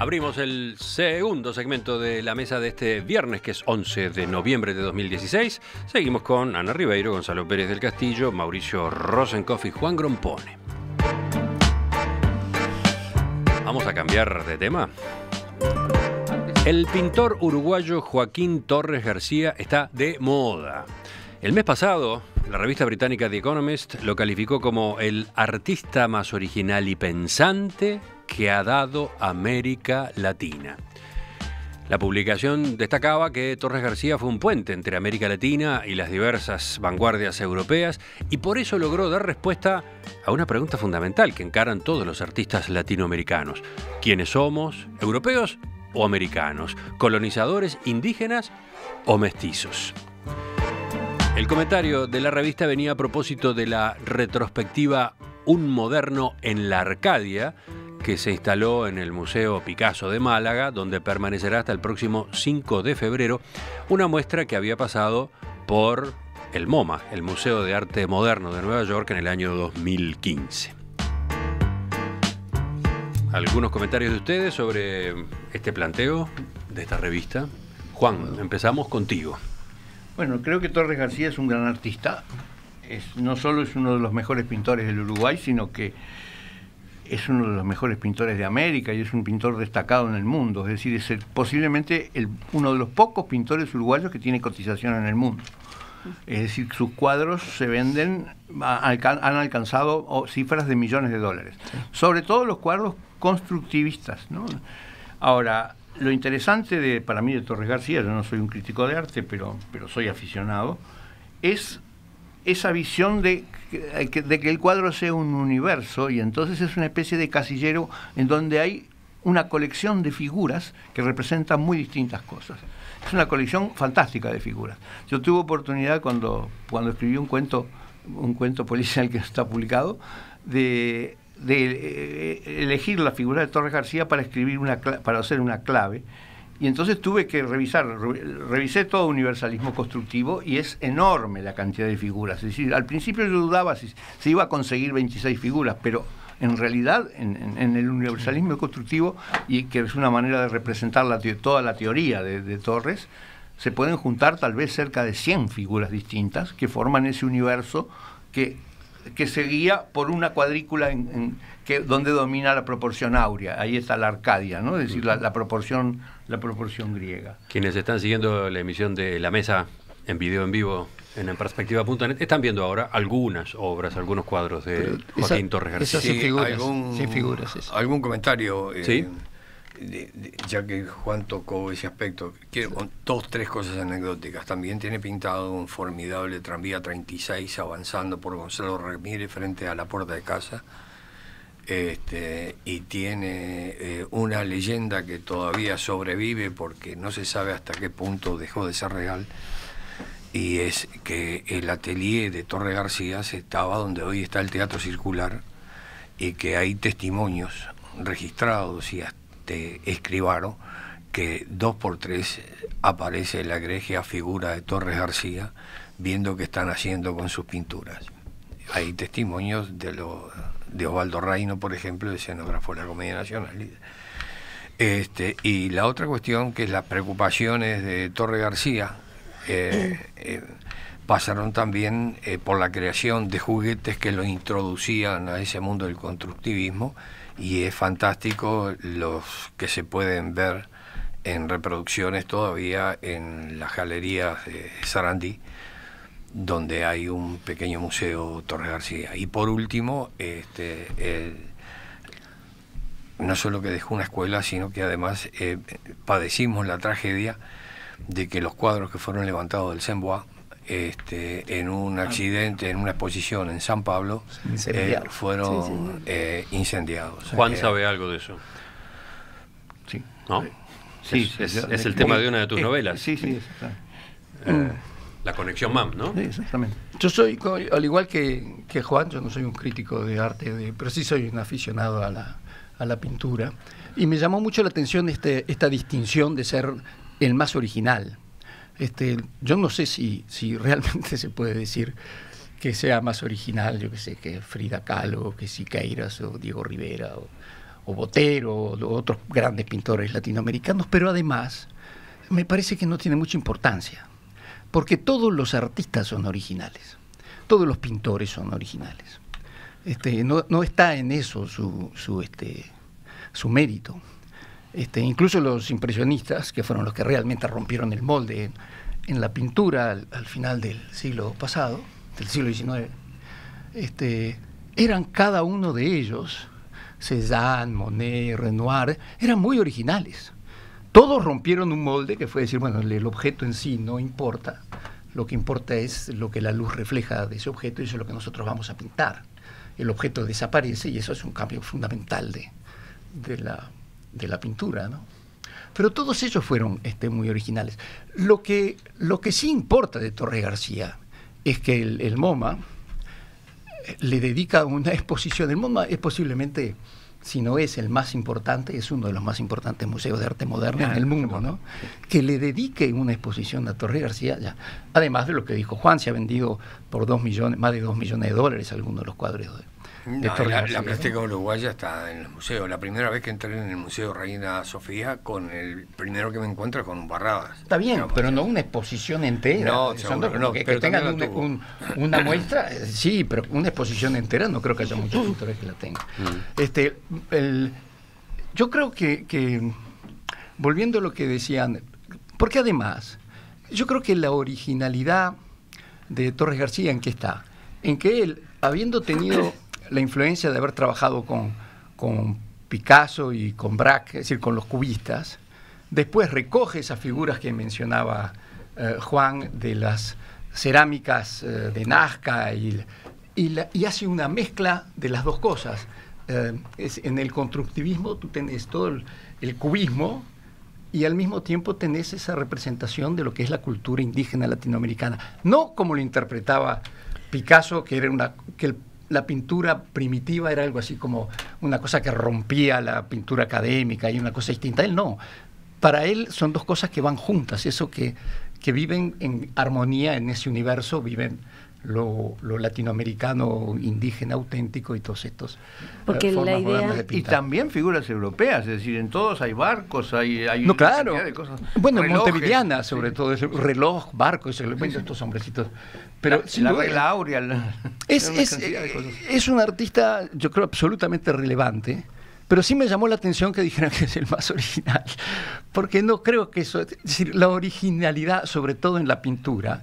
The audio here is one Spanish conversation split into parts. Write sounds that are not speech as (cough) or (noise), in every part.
Abrimos el segundo segmento de la mesa de este viernes, que es 11 de noviembre de 2016. Seguimos con Ana Ribeiro, Gonzalo Pérez del Castillo, Mauricio Rosenkoff y Juan Grompone. Vamos a cambiar de tema. El pintor uruguayo Joaquín Torres García está de moda. El mes pasado, la revista británica The Economist lo calificó como el artista más original y pensante que ha dado América Latina. La publicación destacaba que Torres García fue un puente entre América Latina y las diversas vanguardias europeas y por eso logró dar respuesta a una pregunta fundamental que encaran todos los artistas latinoamericanos. ¿Quiénes somos? ¿Europeos o americanos? ¿Colonizadores indígenas o mestizos? El comentario de la revista venía a propósito de la retrospectiva Un moderno en la Arcadia, que se instaló en el Museo Picasso de Málaga, donde permanecerá hasta el próximo 5 de febrero, una muestra que había pasado por el MoMA, el Museo de Arte Moderno de Nueva York, en el año 2015. ¿Algunos comentarios de ustedes sobre este planteo de esta revista? Juan, empezamos contigo. Bueno, creo que Torres García es un gran artista. no solo es uno de los mejores pintores del Uruguay, sino que es uno de los mejores pintores de América y es un pintor destacado en el mundo. Es decir, es posiblemente el, uno de los pocos pintores uruguayos que tiene cotización en el mundo. Es decir, sus cuadros se venden, han alcanzado cifras de millones de dólares. Sobre todo los cuadros constructivistas. Ahora, lo interesante de, para mí de Torres García, yo no soy un crítico de arte, pero, pero soy aficionado, es esa visión de, que el cuadro sea un universo y entonces es una especie de casillero en donde hay una colección de figuras que representan muy distintas cosas. Es una colección fantástica de figuras. Yo tuve oportunidad cuando, cuando escribí un cuento, un cuento policial que está publicado, de, eh, elegir la figura de Torres García para escribir una para hacer una clave y entonces tuve que revisar, revisé todo universalismo constructivo y es enorme la cantidad de figuras. Es decir, al principio yo dudaba si se iba a conseguir 26 figuras, pero en realidad en, el universalismo constructivo, y que es una manera de representar toda la teoría de, de Torres, se pueden juntar tal vez cerca de 100 figuras distintas que forman ese universo que que se por una cuadrícula en, que, donde domina la proporción áurea. Ahí está la Arcadia, ¿no? Es decir, la, proporción, la proporción griega. Quienes están siguiendo la emisión de La Mesa en video en vivo en perspectiva.net están viendo ahora algunas obras, algunos cuadros de Joaquín Torres García. sí, figuras, algún, algún comentario. Eh, ¿Sí? ya que Juan tocó ese aspecto, quiero sí. dos, tres cosas anecdóticas. También tiene pintado un formidable tranvía 36 avanzando por Gonzalo Ramírez frente a la puerta de casa. Este, y tiene eh, una leyenda que todavía sobrevive porque no se sabe hasta qué punto dejó de ser real, y es que el atelier de Torre García estaba donde hoy está el Teatro Circular y que hay testimonios registrados y hasta este escribaron que dos por tres aparece la egregia figura de Torres García, viendo qué están haciendo con sus pinturas. Hay testimonios de, lo, de Osvaldo Reino, por ejemplo, de escenógrafo de la Comedia Nacional. Este, y la otra cuestión, que es las preocupaciones de Torres García, eh, (clears throat) eh, pasaron también eh, por la creación de juguetes que lo introducían a ese mundo del constructivismo y es fantástico los que se pueden ver en reproducciones todavía en las galerías de Sarandí, donde hay un pequeño museo Torre García. Y por último, este, no solo que dejó una escuela, sino que además eh, padecimos la tragedia de que los cuadros que fueron levantados del Sembois este, en un ah. accidente, en una exposición en San Pablo, eh, fueron eh, incendiados. Juan eh, sabe algo de eso. Sí. ¿No? Sí, es, el tema de una de tus novelas. Sí, sí, la conexión MAM, ¿no? Sí, exactamente. Yo soy, al igual que, que, Juan, yo no soy un crítico de arte, de, pero sí soy un aficionado a la, a la pintura. Y me llamó mucho la atención este, esta distinción de ser el más original. Este, yo no sé si, realmente se puede decir que sea más original, yo que sé, que Frida Kahlo, que Siqueiras o Diego Rivera o, Botero o otros grandes pintores latinoamericanos, pero además me parece que no tiene mucha importancia, porque todos los artistas son originales, todos los pintores son originales. Este, no, está en eso su este, mérito. Este, incluso los impresionistas, que fueron los que realmente rompieron el molde en, la pintura al, final del siglo pasado, del siglo XIX, este, eran cada uno de ellos, Cézanne, Monet, Renoir, eran muy originales. Todos rompieron un molde que fue decir, bueno, el objeto en sí no importa, lo que importa es lo que la luz refleja de ese objeto y eso es lo que nosotros vamos a pintar. El objeto desaparece y eso es un cambio fundamental de, de la de la pintura, ¿no? Pero todos ellos fueron este, muy originales. Lo que, lo que sí importa de Torre García es que el, MoMA eh, le dedica una exposición. El MoMA es posiblemente, si no es el más importante, es uno de los más importantes museos de arte moderno en el mundo, ¿no? Que le dedique una exposición a Torre García, ya. además de lo que dijo Juan, se ha vendido por dos millones, más de 2 millones de dólares algunos de los cuadros de la, plástica Uruguaya está en el museo. La primera vez que entré en el Museo Reina Sofía, con el primero que me encuentro es con un Barrabas. Está bien, pero no una exposición entera. No, eh, que, tengan una muestra, eh, sí, pero una exposición entera no creo que haya muchos pintores mm. que la tengan. Mm. Este, yo creo que, que, volviendo a lo que decían, porque además, yo creo que la originalidad de Torres García, ¿en qué está? En que él, habiendo tenido la influencia de haber trabajado con, Picasso y con Braque, es decir, con los cubistas, después recoge esas figuras que mencionaba eh, Juan de las cerámicas eh, de Nazca y, y, hace una mezcla de las dos cosas. Eh, en el constructivismo tú tenés todo el, cubismo y al mismo tiempo tenés esa representación de lo que es la cultura indígena latinoamericana. No como lo interpretaba Picasso, que, era una, que la pintura primitiva era algo así como una cosa que rompía la pintura académica y una cosa distinta. Él no. Para él son dos cosas que van juntas, eso que, que viven en armonía en ese universo, viven lo, latinoamericano indígena auténtico y todos estos eh, Porque Y también figuras europeas, es decir, en todos hay barcos, hay... hay no, claro. De cosas. Bueno, Montevideana sobre todo, reloj, barco esos sí. estos hombrecitos. Pero la, la (laughs) es, eh, es un artista, yo creo, absolutamente relevante. Pero sí me llamó la atención que dijeran que es el más original, porque no creo que eso, es decir, la originalidad, sobre todo en la pintura,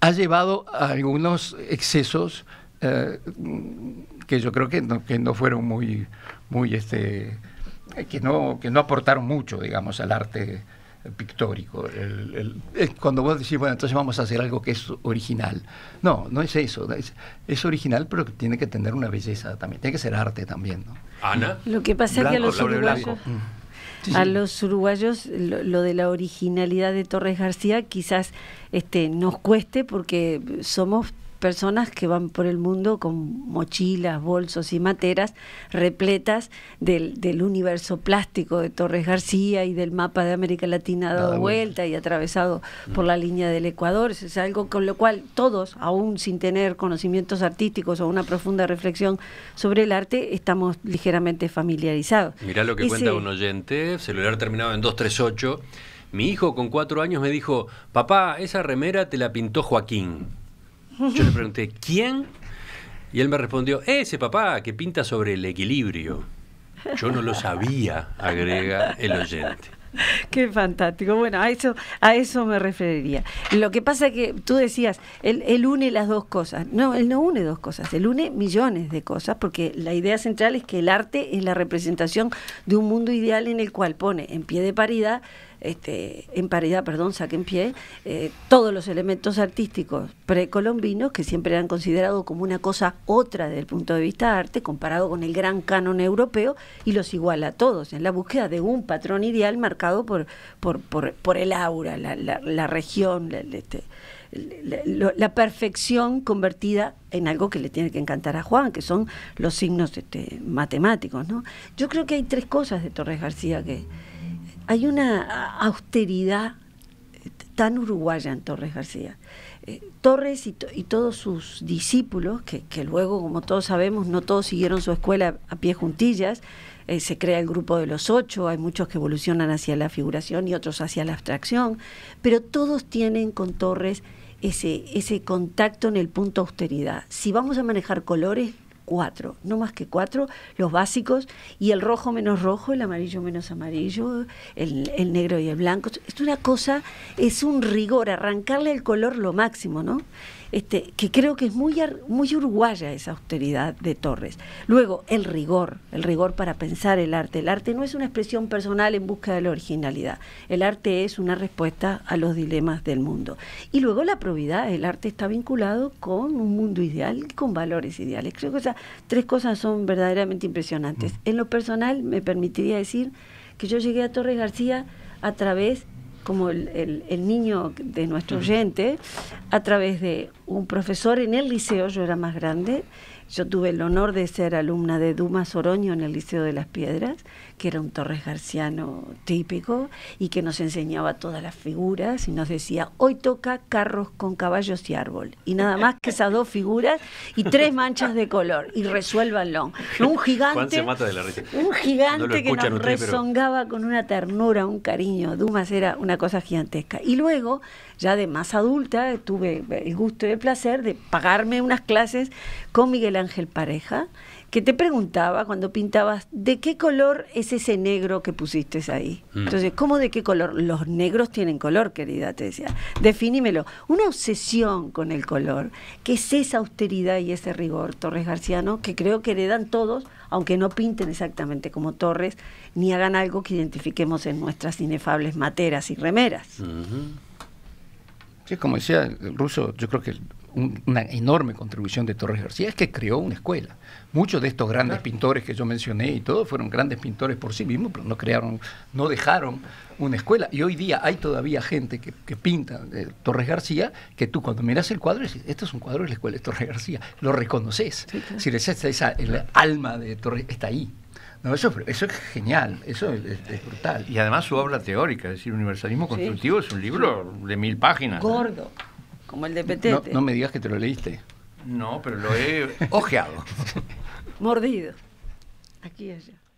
ha llevado a algunos excesos eh, que yo creo que no, que no fueron muy, muy este, que no, que no aportaron mucho, digamos, al arte pictórico. Eh, cuando vos decís, bueno, entonces vamos a hacer algo que es original. No, no es eso. Es, original, pero tiene que tener una belleza también. Tiene que ser arte también. ¿no? Ana. Lo que pasa que a los uruguayos lo, de la originalidad de Torres García quizás este, nos cueste porque somos personas que van por el mundo con mochilas, bolsos y materas repletas del, universo plástico de Torres García y del mapa de América Latina dado vuelta, y atravesado mm. por la línea del Ecuador. Es algo con lo cual todos, aún sin tener conocimientos artísticos o una profunda reflexión sobre el arte, estamos ligeramente familiarizados. Mirá lo que cuenta un oyente, celular terminado en 238. Mi hijo con cuatro años me dijo, papá, esa remera te la pintó Joaquín. Yo le pregunté, ¿quién? Y él me respondió, ese papá que pinta sobre el equilibrio. Yo no lo sabía, agrega el oyente. Qué fantástico. Bueno, a eso, a eso me referiría. Lo que pasa es que tú decías, él, él, une las dos cosas. No, él no une dos cosas, él une millones de cosas, porque la idea central es que el arte es la representación de un mundo ideal en el cual pone en pie de paridad este, en paridad, perdón, saque en pie, eh, todos los elementos artísticos precolombinos que siempre eran considerados como una cosa otra desde el punto de vista arte, comparado con el gran canon europeo, y los iguala a todos, en la búsqueda de un patrón ideal marcado por, el aura, la, región, este, la, perfección convertida en algo que le tiene que encantar a Juan, que son los signos este, matemáticos. ¿no? Yo creo que hay tres cosas de Torres García que hay una austeridad eh, tan uruguaya en Torres García. Eh, Torres y, todos sus discípulos, que, luego, como todos sabemos, no todos siguieron su escuela a pie juntillas, eh, se crea el grupo de los ocho, hay muchos que evolucionan hacia la figuración y otros hacia la abstracción, pero todos tienen con Torres ese, ese contacto en el punto austeridad. Si vamos a manejar colores, cuatro, no más que cuatro, los básicos, y el rojo menos rojo, el amarillo menos amarillo, el, negro y el blanco. Es una cosa, es un rigor, arrancarle el color lo máximo, ¿no? Este, que creo que es muy, muy uruguaya esa austeridad de Torres. Luego, el rigor, el rigor para pensar el arte. El arte no es una expresión personal en busca de la originalidad, el arte es una respuesta a los dilemas del mundo. Y luego la probidad, el arte está vinculado con un mundo ideal y con valores ideales. Creo que esas tres cosas son verdaderamente impresionantes. Mm. En lo personal, me permitiría decir que yo llegué a Torres García a través como el, niño de nuestro oyente, a través de un profesor en el liceo, yo era más grande, yo tuve el honor de ser alumna de Dumas Oroño en el Liceo de las Piedras, que era un Torres Garciano típico y que nos enseñaba todas las figuras y nos decía, hoy toca carros con caballos y árbol. Y nada más que esas dos figuras y tres manchas de color y resuélvanlo. Un gigante, Un gigante que nos con una ternura, un cariño. Dumas era una cosa gigantesca. Y luego, ya de más adulta, tuve el gusto y el placer de pagarme unas clases con Miguel Ángel Pareja que te preguntaba cuando pintabas, ¿de qué color es ese negro que pusiste ahí? Mm. Entonces, ¿cómo de qué color? Los negros tienen color, querida, te decía. Definímelo. Una obsesión con el color, que es esa austeridad y ese rigor Torres Garciano, que creo que heredan todos, aunque no pinten exactamente como Torres, ni hagan algo que identifiquemos en nuestras inefables materas y remeras. Sí, como decía el ruso, yo creo que una enorme contribución de Torres García es que creó una escuela. Muchos de estos grandes pintores que yo mencioné y todos fueron grandes pintores por sí mismos, pero no crearon, no dejaron una escuela. Y hoy día hay todavía gente que, que pinta Torres García que tú cuando miras el cuadro dices, esto es un cuadro de la escuela de Torres García, lo reconoces. Si esa, el alma de Torres está ahí. No, eso, es genial, eso es, brutal. Y además su obra teórica, es decir, Universalismo Constructivo es un libro de mil páginas. ¿eh? Gordo como el de No, me digas que te lo leíste. No, pero lo he ojeado. (laughs) Mordido. Aquí y allá.